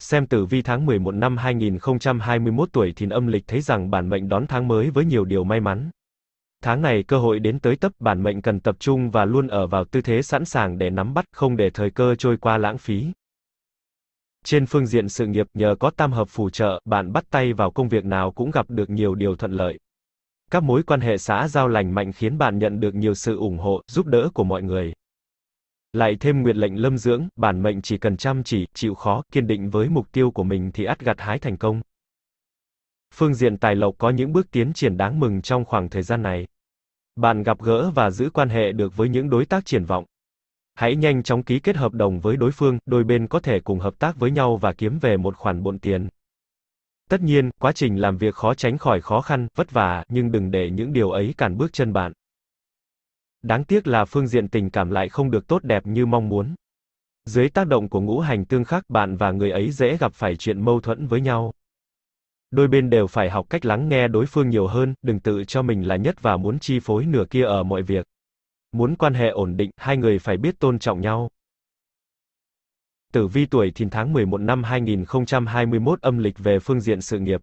Xem tử vi tháng 11 năm 2021 tuổi thìn âm lịch thấy rằng bản mệnh đón tháng mới với nhiều điều may mắn. Tháng này cơ hội đến tới tấp, bản mệnh cần tập trung và luôn ở vào tư thế sẵn sàng để nắm bắt, không để thời cơ trôi qua lãng phí. Trên phương diện sự nghiệp, nhờ có tam hợp phù trợ, bạn bắt tay vào công việc nào cũng gặp được nhiều điều thuận lợi. Các mối quan hệ xã giao lành mạnh khiến bạn nhận được nhiều sự ủng hộ, giúp đỡ của mọi người. Lại thêm nguyện lệnh lâm dưỡng, bản mệnh chỉ cần chăm chỉ, chịu khó, kiên định với mục tiêu của mình thì ắt gặt hái thành công. Phương diện tài lộc có những bước tiến triển đáng mừng trong khoảng thời gian này. Bạn gặp gỡ và giữ quan hệ được với những đối tác triển vọng. Hãy nhanh chóng ký kết hợp đồng với đối phương, đôi bên có thể cùng hợp tác với nhau và kiếm về một khoản bộn tiền. Tất nhiên, quá trình làm việc khó tránh khỏi khó khăn, vất vả, nhưng đừng để những điều ấy cản bước chân bạn. Đáng tiếc là phương diện tình cảm lại không được tốt đẹp như mong muốn. Dưới tác động của ngũ hành tương khắc bạn và người ấy dễ gặp phải chuyện mâu thuẫn với nhau. Đôi bên đều phải học cách lắng nghe đối phương nhiều hơn, đừng tự cho mình là nhất và muốn chi phối nửa kia ở mọi việc. Muốn quan hệ ổn định, hai người phải biết tôn trọng nhau. Tử vi tuổi thìn tháng 11 năm 2021 âm lịch về phương diện sự nghiệp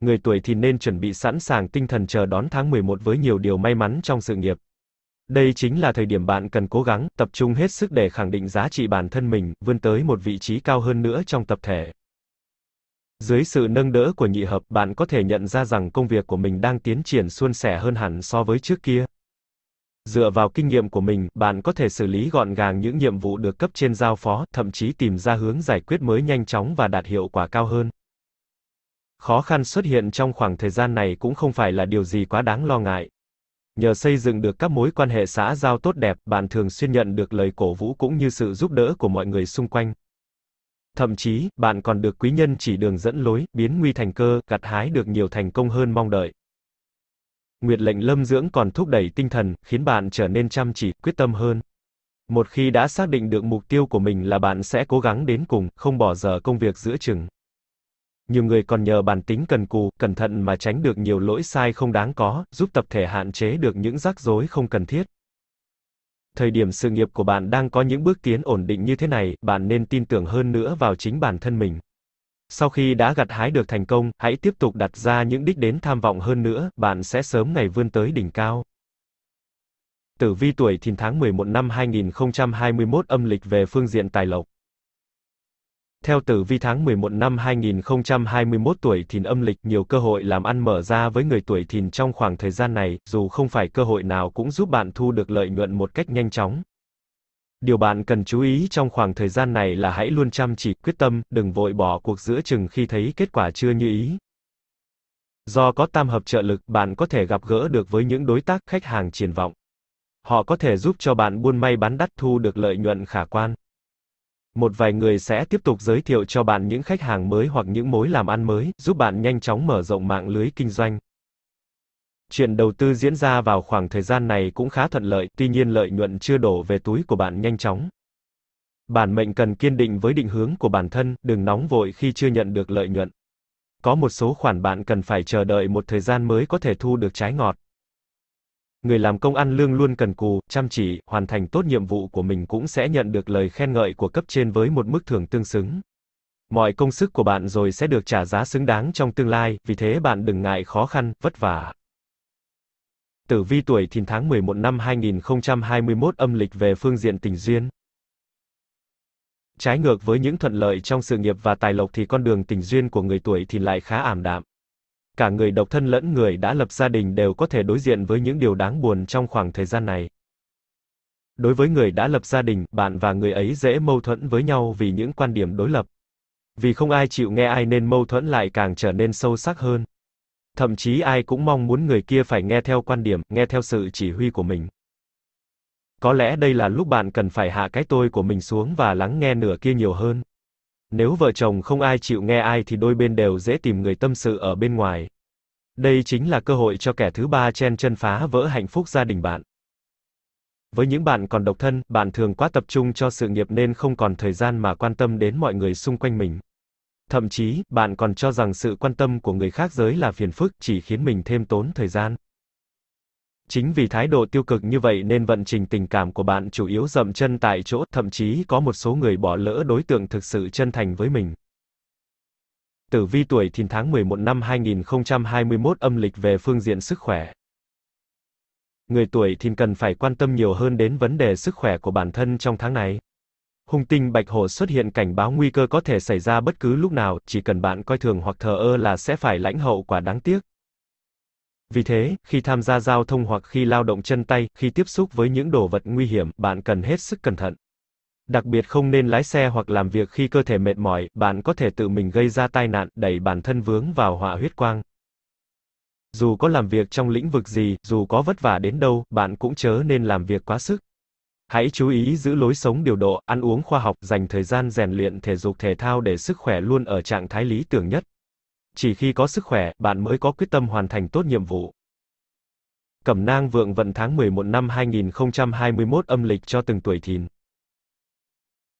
người tuổi thì nên chuẩn bị sẵn sàng tinh thần chờ đón tháng 11 với nhiều điều may mắn trong sự nghiệp. Đây chính là thời điểm bạn cần cố gắng, tập trung hết sức để khẳng định giá trị bản thân mình, vươn tới một vị trí cao hơn nữa trong tập thể. Dưới sự nâng đỡ của nhị hợp, bạn có thể nhận ra rằng công việc của mình đang tiến triển suôn sẻ hơn hẳn so với trước kia. Dựa vào kinh nghiệm của mình, bạn có thể xử lý gọn gàng những nhiệm vụ được cấp trên giao phó, thậm chí tìm ra hướng giải quyết mới nhanh chóng và đạt hiệu quả cao hơn. Khó khăn xuất hiện trong khoảng thời gian này cũng không phải là điều gì quá đáng lo ngại. Nhờ xây dựng được các mối quan hệ xã giao tốt đẹp, bạn thường xuyên nhận được lời cổ vũ cũng như sự giúp đỡ của mọi người xung quanh. Thậm chí, bạn còn được quý nhân chỉ đường dẫn lối, biến nguy thành cơ, gặt hái được nhiều thành công hơn mong đợi. Nguyệt lệnh lâm dưỡng còn thúc đẩy tinh thần, khiến bạn trở nên chăm chỉ, quyết tâm hơn. Một khi đã xác định được mục tiêu của mình là bạn sẽ cố gắng đến cùng, không bỏ giờ công việc giữa chừng nhiều người còn nhờ bản tính cần cù, cẩn thận mà tránh được nhiều lỗi sai không đáng có, giúp tập thể hạn chế được những rắc rối không cần thiết. Thời điểm sự nghiệp của bạn đang có những bước tiến ổn định như thế này, bạn nên tin tưởng hơn nữa vào chính bản thân mình. Sau khi đã gặt hái được thành công, hãy tiếp tục đặt ra những đích đến tham vọng hơn nữa, bạn sẽ sớm ngày vươn tới đỉnh cao. Tử vi tuổi Thìn tháng 11 năm 2021 âm lịch về phương diện tài lộc. Theo tử vi tháng 11 năm 2021 tuổi thìn âm lịch nhiều cơ hội làm ăn mở ra với người tuổi thìn trong khoảng thời gian này, dù không phải cơ hội nào cũng giúp bạn thu được lợi nhuận một cách nhanh chóng. Điều bạn cần chú ý trong khoảng thời gian này là hãy luôn chăm chỉ, quyết tâm, đừng vội bỏ cuộc giữa chừng khi thấy kết quả chưa như ý. Do có tam hợp trợ lực, bạn có thể gặp gỡ được với những đối tác khách hàng triển vọng. Họ có thể giúp cho bạn buôn may bán đắt thu được lợi nhuận khả quan một vài người sẽ tiếp tục giới thiệu cho bạn những khách hàng mới hoặc những mối làm ăn mới, giúp bạn nhanh chóng mở rộng mạng lưới kinh doanh. Chuyện đầu tư diễn ra vào khoảng thời gian này cũng khá thuận lợi, tuy nhiên lợi nhuận chưa đổ về túi của bạn nhanh chóng. Bản mệnh cần kiên định với định hướng của bản thân, đừng nóng vội khi chưa nhận được lợi nhuận. Có một số khoản bạn cần phải chờ đợi một thời gian mới có thể thu được trái ngọt. Người làm công ăn lương luôn cần cù, chăm chỉ, hoàn thành tốt nhiệm vụ của mình cũng sẽ nhận được lời khen ngợi của cấp trên với một mức thưởng tương xứng. Mọi công sức của bạn rồi sẽ được trả giá xứng đáng trong tương lai, vì thế bạn đừng ngại khó khăn, vất vả. Tử vi tuổi thìn tháng 11 năm 2021 âm lịch về phương diện tình duyên. Trái ngược với những thuận lợi trong sự nghiệp và tài lộc thì con đường tình duyên của người tuổi thìn lại khá ảm đạm cả người độc thân lẫn người đã lập gia đình đều có thể đối diện với những điều đáng buồn trong khoảng thời gian này. Đối với người đã lập gia đình, bạn và người ấy dễ mâu thuẫn với nhau vì những quan điểm đối lập. Vì không ai chịu nghe ai nên mâu thuẫn lại càng trở nên sâu sắc hơn. Thậm chí ai cũng mong muốn người kia phải nghe theo quan điểm, nghe theo sự chỉ huy của mình. Có lẽ đây là lúc bạn cần phải hạ cái tôi của mình xuống và lắng nghe nửa kia nhiều hơn. Nếu vợ chồng không ai chịu nghe ai thì đôi bên đều dễ tìm người tâm sự ở bên ngoài. Đây chính là cơ hội cho kẻ thứ ba chen chân phá vỡ hạnh phúc gia đình bạn. Với những bạn còn độc thân, bạn thường quá tập trung cho sự nghiệp nên không còn thời gian mà quan tâm đến mọi người xung quanh mình. Thậm chí, bạn còn cho rằng sự quan tâm của người khác giới là phiền phức, chỉ khiến mình thêm tốn thời gian. Chính vì thái độ tiêu cực như vậy nên vận trình tình cảm của bạn chủ yếu dậm chân tại chỗ, thậm chí có một số người bỏ lỡ đối tượng thực sự chân thành với mình. Tử vi tuổi thìn tháng 11 năm 2021 âm lịch về phương diện sức khỏe. Người tuổi thìn cần phải quan tâm nhiều hơn đến vấn đề sức khỏe của bản thân trong tháng này. Hung tinh bạch hổ xuất hiện cảnh báo nguy cơ có thể xảy ra bất cứ lúc nào, chỉ cần bạn coi thường hoặc thờ ơ là sẽ phải lãnh hậu quả đáng tiếc. Vì thế, khi tham gia giao thông hoặc khi lao động chân tay, khi tiếp xúc với những đồ vật nguy hiểm, bạn cần hết sức cẩn thận. Đặc biệt không nên lái xe hoặc làm việc khi cơ thể mệt mỏi, bạn có thể tự mình gây ra tai nạn, đẩy bản thân vướng vào họa huyết quang. Dù có làm việc trong lĩnh vực gì, dù có vất vả đến đâu, bạn cũng chớ nên làm việc quá sức. Hãy chú ý giữ lối sống điều độ, ăn uống khoa học, dành thời gian rèn luyện thể dục thể thao để sức khỏe luôn ở trạng thái lý tưởng nhất chỉ khi có sức khỏe, bạn mới có quyết tâm hoàn thành tốt nhiệm vụ. Cẩm nang vượng vận tháng 11 năm 2021 âm lịch cho từng tuổi thìn.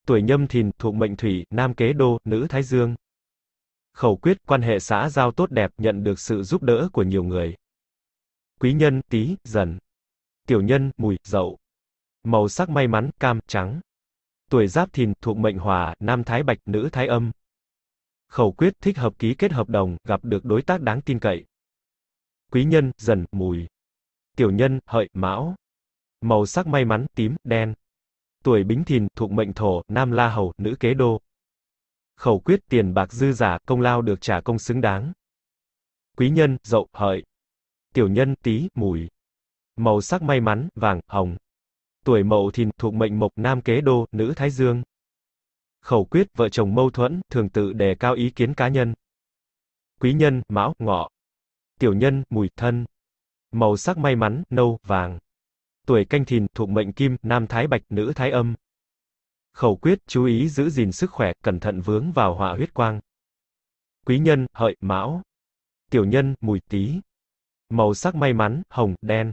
Tuổi nhâm thìn, thuộc mệnh thủy, nam kế đô, nữ thái dương. Khẩu quyết, quan hệ xã giao tốt đẹp, nhận được sự giúp đỡ của nhiều người. Quý nhân, tí, dần. Tiểu nhân, mùi, dậu. Màu sắc may mắn, cam, trắng. Tuổi giáp thìn, thuộc mệnh hỏa, nam thái bạch, nữ thái âm. Khẩu quyết thích hợp ký kết hợp đồng, gặp được đối tác đáng tin cậy. Quý nhân, dần, mùi. Tiểu nhân, hợi, mão. Màu sắc may mắn, tím, đen. Tuổi bính thìn, thuộc mệnh thổ, nam la hầu, nữ kế đô. Khẩu quyết tiền bạc dư giả, công lao được trả công xứng đáng. Quý nhân, dậu, hợi. Tiểu nhân, tí, mùi. Màu sắc may mắn, vàng, hồng. Tuổi mậu thìn, thuộc mệnh mộc, nam kế đô, nữ thái dương khẩu quyết vợ chồng mâu thuẫn thường tự đề cao ý kiến cá nhân. Quý nhân, mão, ngọ. Tiểu nhân, mùi, thân. Màu sắc may mắn, nâu, vàng. Tuổi canh thìn, thuộc mệnh kim, nam thái bạch, nữ thái âm. Khẩu quyết, chú ý giữ gìn sức khỏe, cẩn thận vướng vào họa huyết quang. Quý nhân, hợi, mão. Tiểu nhân, mùi tý Màu sắc may mắn, hồng, đen.